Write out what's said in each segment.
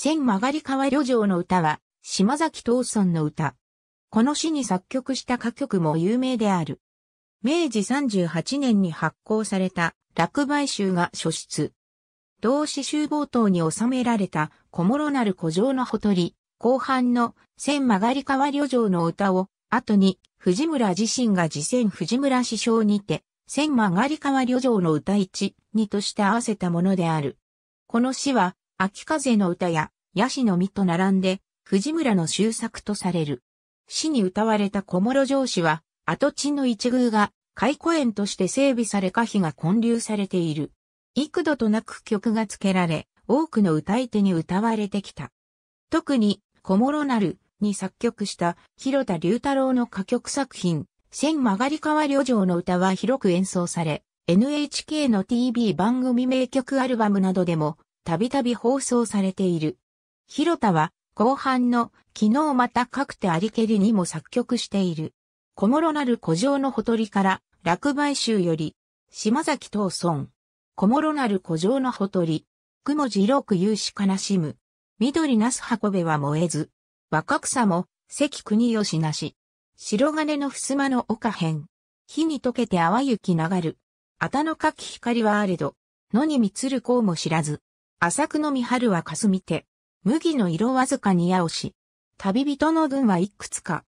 千曲り川旅情の歌は、島崎藤村の歌。この詩に作曲した歌曲も有名である。明治38年に発行された落梅集が書出。同詩集冒頭に収められた小諸なる古城のほとり、後半の千曲り川旅情の歌を、後に藤村自身が自戦藤村師匠にて、千曲り川旅情の歌一二として合わせたものである。この詩は、秋風の歌やヤシの実と並んで、藤村の終作とされる。死に歌われた小諸城市は、跡地の一宮が、開古園として整備され可否が混流されている。幾度となく曲が付けられ、多くの歌い手に歌われてきた。特に、小諸なるに作曲した広田龍太郎の歌曲作品、千曲がり川旅情の歌は広く演奏され、NHK の TV 番組名曲アルバムなどでも、たびたび放送されている。広田は後半の昨日またかくてありけりにも作曲している。小諸なる古城のほとりから落梅集より島崎東村。小諸なる古城のほとり。雲次郎く有し悲しむ。緑なす運べは燃えず。若草も関国吉なし。白金の襖の丘辺。火に溶けて淡雪流る。あたのかき光はあれど。野に満つるこうも知らず。浅くの見春はかすみて。麦の色わずかに矢をし、旅人の軍はいくつか、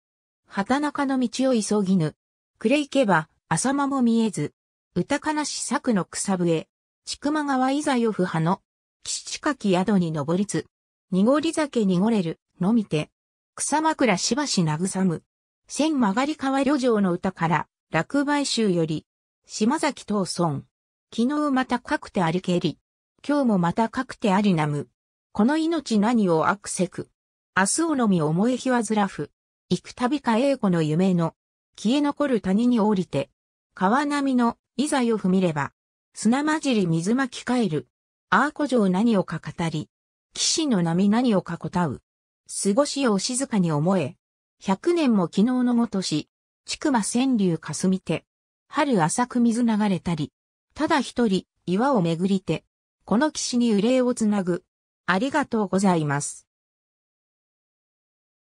畑中の道を急ぎぬ、暮れ行けば、浅間も見えず、歌かなし作の草笛、千曲川いざよふはの、岸近き宿に登りつ、濁り酒濁れる、のみて、草枕しばし慰む。千曲がり川旅情の歌から、落梅集より、島崎東村。昨日またかくてありけり。今日もまたかくてありなむ。この命何を悪せく。明日をのみ思いひわずらふ。行くたびか栄子の夢の、消え残る谷に降りて、川波の、いざよ踏みれば、砂混じり水巻き返る。アーコ城何をか語り、騎士の波何をかこたう。過ごしを静かに思え、百年も昨日のごとし、ちくま川柳かすみて、春浅く水流れたり、ただ一人岩をめぐりて、この岸に憂いをつなぐ、ありがとうございます。